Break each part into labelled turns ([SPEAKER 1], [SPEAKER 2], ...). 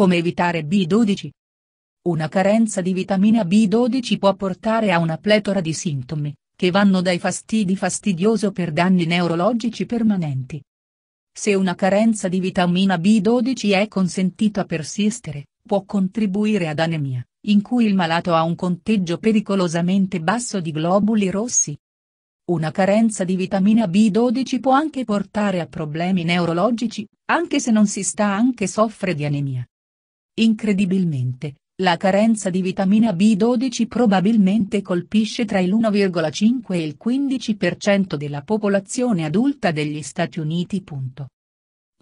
[SPEAKER 1] Come evitare B12? Una carenza di vitamina B12 può portare a una pletora di sintomi, che vanno dai fastidi fastidioso per danni neurologici permanenti. Se una carenza di vitamina B12 è consentita a persistere, può contribuire ad anemia, in cui il malato ha un conteggio pericolosamente basso di globuli rossi. Una carenza di vitamina B12 può anche portare a problemi neurologici, anche se non si sta anche soffre di anemia. Incredibilmente, la carenza di vitamina B12 probabilmente colpisce tra l'1,5 e il 15% della popolazione adulta degli Stati Uniti.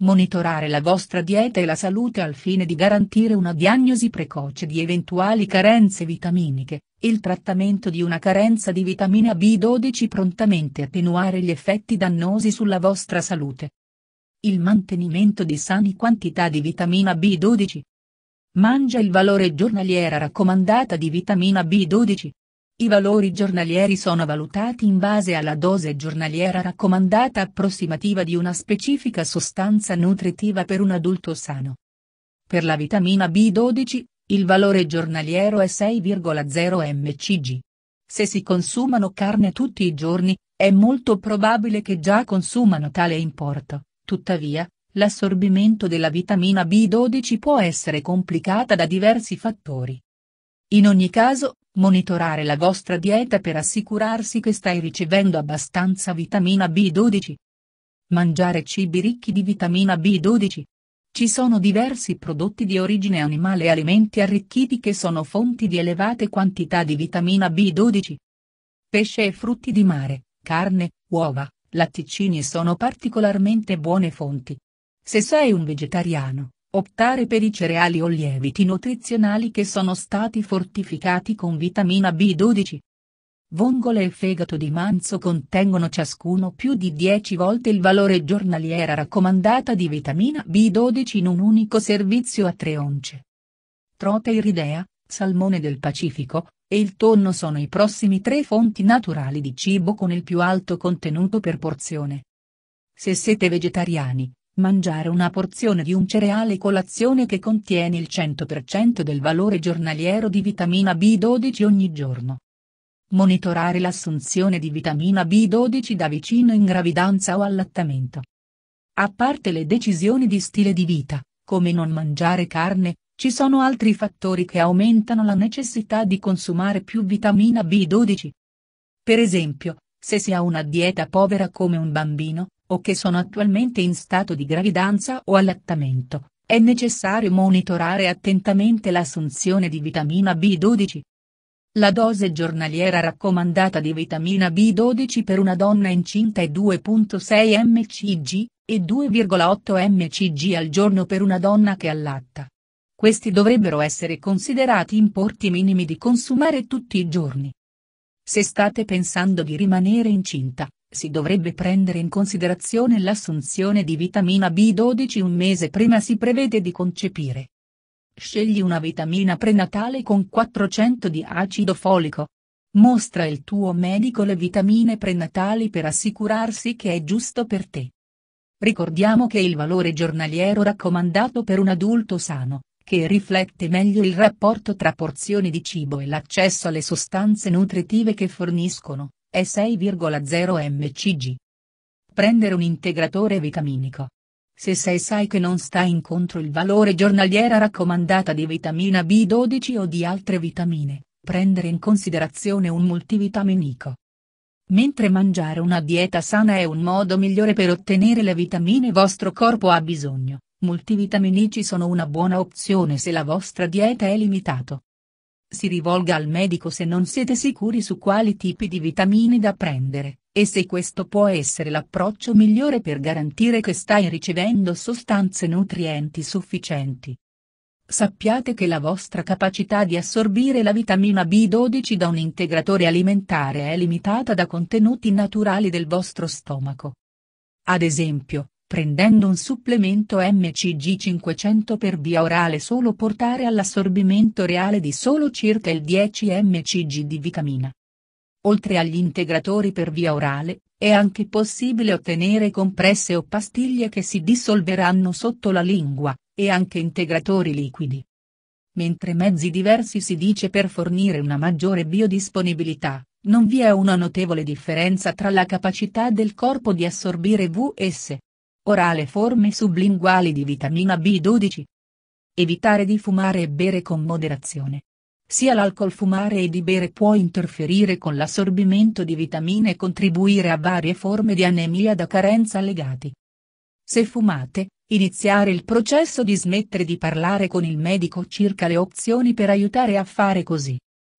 [SPEAKER 1] Monitorare la vostra dieta e la salute al fine di garantire una diagnosi precoce di eventuali carenze vitaminiche, il trattamento di una carenza di vitamina B12 prontamente attenuare gli effetti dannosi sulla vostra salute. Il mantenimento di sani quantità di vitamina B12, Mangia il valore giornaliera raccomandata di vitamina B12. I valori giornalieri sono valutati in base alla dose giornaliera raccomandata approssimativa di una specifica sostanza nutritiva per un adulto sano. Per la vitamina B12, il valore giornaliero è 6,0 mcg. Se si consumano carne tutti i giorni, è molto probabile che già consumano tale importo. Tuttavia, L'assorbimento della vitamina B12 può essere complicata da diversi fattori. In ogni caso, monitorare la vostra dieta per assicurarsi che stai ricevendo abbastanza vitamina B12. Mangiare cibi ricchi di vitamina B12. Ci sono diversi prodotti di origine animale e alimenti arricchiti che sono fonti di elevate quantità di vitamina B12. Pesce e frutti di mare, carne, uova, latticini sono particolarmente buone fonti. Se sei un vegetariano, optare per i cereali o lieviti nutrizionali che sono stati fortificati con vitamina B12. Vongole e fegato di manzo contengono ciascuno più di 10 volte il valore giornaliera raccomandata di vitamina B12 in un unico servizio a 3 once. Trota iridea, salmone del Pacifico, e il tonno sono i prossimi tre fonti naturali di cibo con il più alto contenuto per porzione. Se siete vegetariani, Mangiare una porzione di un cereale colazione che contiene il 100% del valore giornaliero di vitamina B12 ogni giorno. Monitorare l'assunzione di vitamina B12 da vicino in gravidanza o allattamento. A parte le decisioni di stile di vita, come non mangiare carne, ci sono altri fattori che aumentano la necessità di consumare più vitamina B12. Per esempio, se si ha una dieta povera come un bambino, o che sono attualmente in stato di gravidanza o allattamento, è necessario monitorare attentamente l'assunzione di vitamina B12. La dose giornaliera raccomandata di vitamina B12 per una donna incinta è 2.6 mcg, e 2,8 mcg al giorno per una donna che allatta. Questi dovrebbero essere considerati importi minimi da consumare tutti i giorni. Se state pensando di rimanere incinta, si dovrebbe prendere in considerazione l'assunzione di vitamina B12 un mese prima si prevede di concepire. Scegli una vitamina prenatale con 400 di acido folico. Mostra il tuo medico le vitamine prenatali per assicurarsi che è giusto per te. Ricordiamo che il valore giornaliero raccomandato per un adulto sano, che riflette meglio il rapporto tra porzioni di cibo e l'accesso alle sostanze nutritive che forniscono, è 6,0 mcg. Prendere un integratore vitaminico. Se sei sai che non sta incontro il valore giornaliera raccomandata di vitamina B12 o di altre vitamine, prendere in considerazione un multivitaminico. Mentre mangiare una dieta sana è un modo migliore per ottenere le vitamine vostro corpo ha bisogno, multivitaminici sono una buona opzione se la vostra dieta è limitata. Si rivolga al medico se non siete sicuri su quali tipi di vitamine da prendere, e se questo può essere l'approccio migliore per garantire che stai ricevendo sostanze nutrienti sufficienti. Sappiate che la vostra capacità di assorbire la vitamina B12 da un integratore alimentare è limitata da contenuti naturali del vostro stomaco. Ad esempio, prendendo un supplemento MCG 500 per via orale solo portare all'assorbimento reale di solo circa il 10 MCG di vitamina. Oltre agli integratori per via orale, è anche possibile ottenere compresse o pastiglie che si dissolveranno sotto la lingua, e anche integratori liquidi. Mentre mezzi diversi si dice per fornire una maggiore biodisponibilità, non vi è una notevole differenza tra la capacità del corpo di assorbire VS, Orale forme sublinguali di vitamina B12. Evitare di fumare e bere con moderazione. Sia l'alcol fumare ed di bere può interferire con l'assorbimento di vitamine e contribuire a varie forme di anemia da carenza legati. Se fumate, iniziare il processo di smettere di parlare con il medico circa le opzioni per aiutare a fare così.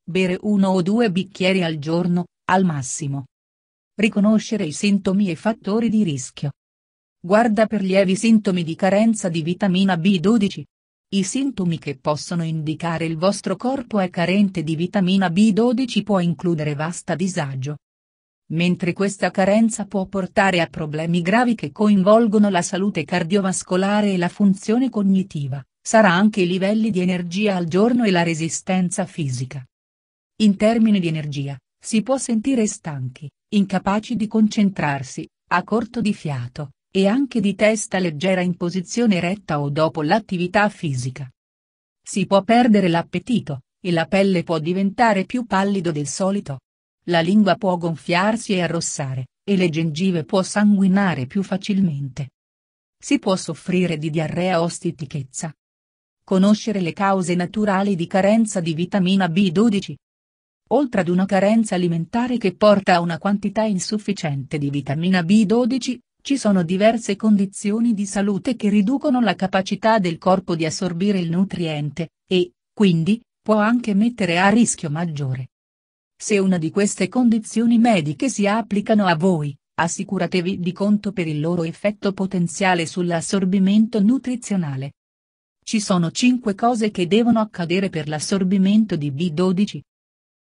[SPEAKER 1] Bere uno o due bicchieri al giorno, al massimo. Riconoscere i sintomi e fattori di rischio. Guarda per lievi sintomi di carenza di vitamina B12. I sintomi che possono indicare il vostro corpo è carente di vitamina B12 può includere vasta disagio. Mentre questa carenza può portare a problemi gravi che coinvolgono la salute cardiovascolare e la funzione cognitiva, sarà anche i livelli di energia al giorno e la resistenza fisica. In termini di energia, si può sentire stanchi, incapaci di concentrarsi, a corto di fiato, e anche di testa leggera in posizione retta o dopo l'attività fisica. Si può perdere l'appetito, e la pelle può diventare più pallido del solito. La lingua può gonfiarsi e arrossare, e le gengive può sanguinare più facilmente. Si può soffrire di diarrea o stitichezza. Conoscere le cause naturali di carenza di vitamina B12. Oltre ad una carenza alimentare che porta a una quantità insufficiente di vitamina B12, ci sono diverse condizioni di salute che riducono la capacità del corpo di assorbire il nutriente, e, quindi, può anche mettere a rischio maggiore. Se una di queste condizioni mediche si applicano a voi, assicuratevi di conto per il loro effetto potenziale sull'assorbimento nutrizionale. Ci sono 5 cose che devono accadere per l'assorbimento di B12.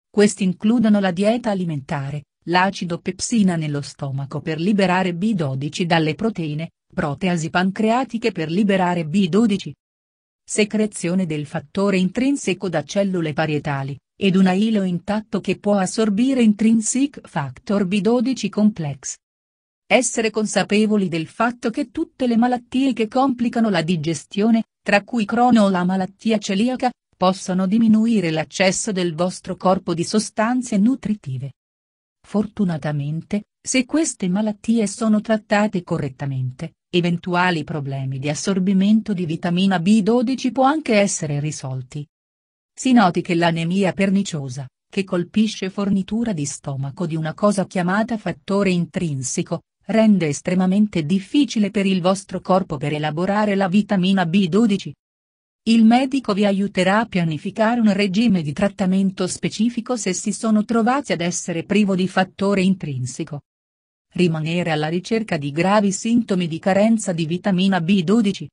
[SPEAKER 1] Questi includono la dieta alimentare, l'acido pepsina nello stomaco per liberare B12 dalle proteine, proteasi pancreatiche per liberare B12. Secrezione del fattore intrinseco da cellule parietali, ed un ailo intatto che può assorbire intrinsic factor B12 complex. Essere consapevoli del fatto che tutte le malattie che complicano la digestione, tra cui crono o la malattia celiaca, possono diminuire l'accesso del vostro corpo di sostanze nutritive. Fortunatamente, se queste malattie sono trattate correttamente, eventuali problemi di assorbimento di vitamina B12 può anche essere risolti. Si noti che l'anemia perniciosa, che colpisce fornitura di stomaco di una cosa chiamata fattore intrinseco, rende estremamente difficile per il vostro corpo per elaborare la vitamina B12. Il medico vi aiuterà a pianificare un regime di trattamento specifico se si sono trovati ad essere privo di fattore intrinseco. Rimanere alla ricerca di gravi sintomi di carenza di vitamina B12.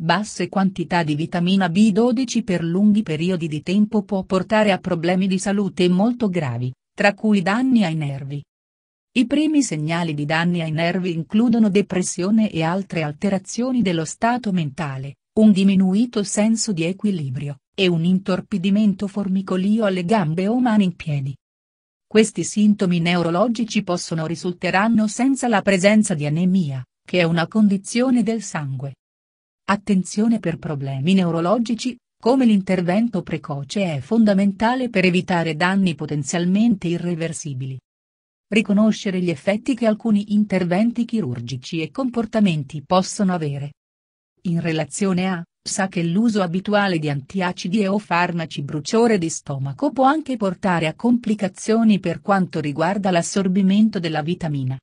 [SPEAKER 1] Basse quantità di vitamina B12 per lunghi periodi di tempo può portare a problemi di salute molto gravi, tra cui danni ai nervi. I primi segnali di danni ai nervi includono depressione e altre alterazioni dello stato mentale un diminuito senso di equilibrio, e un intorpidimento formicolio alle gambe o mani in piedi. Questi sintomi neurologici possono risulteranno senza la presenza di anemia, che è una condizione del sangue. Attenzione per problemi neurologici, come l'intervento precoce è fondamentale per evitare danni potenzialmente irreversibili. Riconoscere gli effetti che alcuni interventi chirurgici e comportamenti possono avere, in relazione a, sa che l'uso abituale di antiacidi e o farmaci bruciore di stomaco può anche portare a complicazioni per quanto riguarda l'assorbimento della vitamina.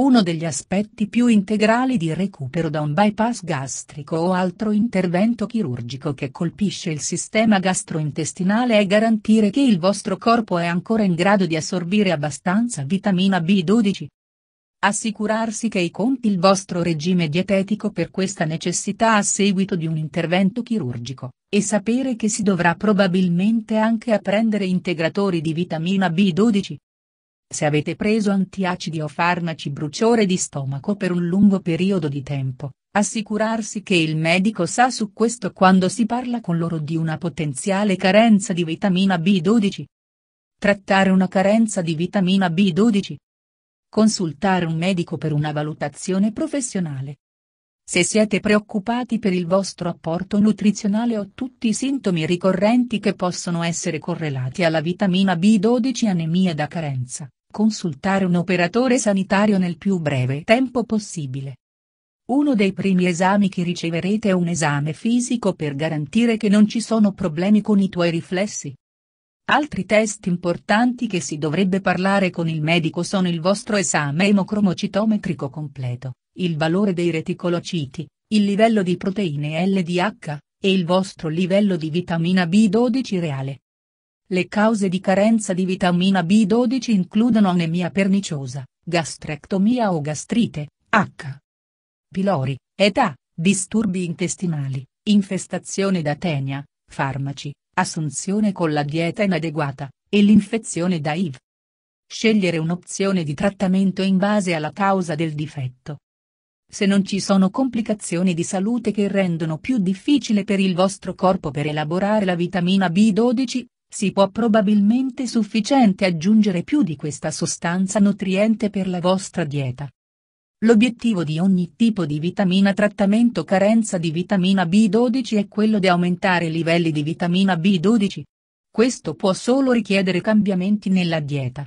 [SPEAKER 1] Uno degli aspetti più integrali di recupero da un bypass gastrico o altro intervento chirurgico che colpisce il sistema gastrointestinale è garantire che il vostro corpo è ancora in grado di assorbire abbastanza vitamina B12 assicurarsi che i conti il vostro regime dietetico per questa necessità a seguito di un intervento chirurgico, e sapere che si dovrà probabilmente anche apprendere integratori di vitamina B12. Se avete preso antiacidi o farmaci bruciore di stomaco per un lungo periodo di tempo, assicurarsi che il medico sa su questo quando si parla con loro di una potenziale carenza di vitamina B12. Trattare una carenza di vitamina B12 Consultare un medico per una valutazione professionale. Se siete preoccupati per il vostro apporto nutrizionale o tutti i sintomi ricorrenti che possono essere correlati alla vitamina B12 anemia da carenza, consultare un operatore sanitario nel più breve tempo possibile. Uno dei primi esami che riceverete è un esame fisico per garantire che non ci sono problemi con i tuoi riflessi. Altri test importanti che si dovrebbe parlare con il medico sono il vostro esame emocromocitometrico completo, il valore dei reticolociti, il livello di proteine LDH, e il vostro livello di vitamina B12 reale. Le cause di carenza di vitamina B12 includono anemia perniciosa, gastrectomia o gastrite, H. pylori, età, disturbi intestinali, infestazione da tenia, farmaci, assunzione con la dieta inadeguata, e l'infezione da IV. Scegliere un'opzione di trattamento in base alla causa del difetto. Se non ci sono complicazioni di salute che rendono più difficile per il vostro corpo per elaborare la vitamina B12, si può probabilmente sufficiente aggiungere più di questa sostanza nutriente per la vostra dieta. L'obiettivo di ogni tipo di vitamina trattamento carenza di vitamina B12 è quello di aumentare i livelli di vitamina B12. Questo può solo richiedere cambiamenti nella dieta.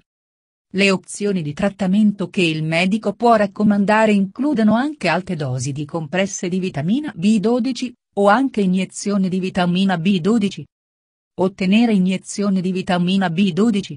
[SPEAKER 1] Le opzioni di trattamento che il medico può raccomandare includono anche alte dosi di compresse di vitamina B12, o anche iniezioni di vitamina B12. Ottenere iniezioni di vitamina B12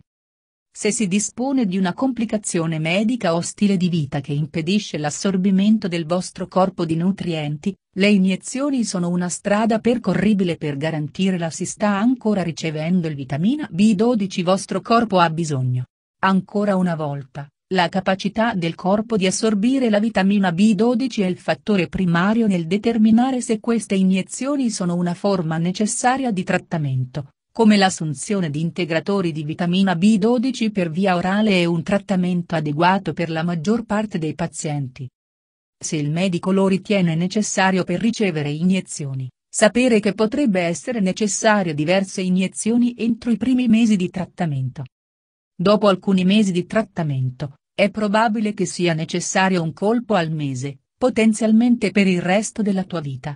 [SPEAKER 1] se si dispone di una complicazione medica o stile di vita che impedisce l'assorbimento del vostro corpo di nutrienti, le iniezioni sono una strada percorribile per garantire la si sta ancora ricevendo il vitamina B12 vostro corpo ha bisogno. Ancora una volta, la capacità del corpo di assorbire la vitamina B12 è il fattore primario nel determinare se queste iniezioni sono una forma necessaria di trattamento, come l'assunzione di integratori di vitamina B12 per via orale è un trattamento adeguato per la maggior parte dei pazienti. Se il medico lo ritiene necessario per ricevere iniezioni, sapere che potrebbe essere necessario diverse iniezioni entro i primi mesi di trattamento. Dopo alcuni mesi di trattamento, è probabile che sia necessario un colpo al mese, potenzialmente per il resto della tua vita.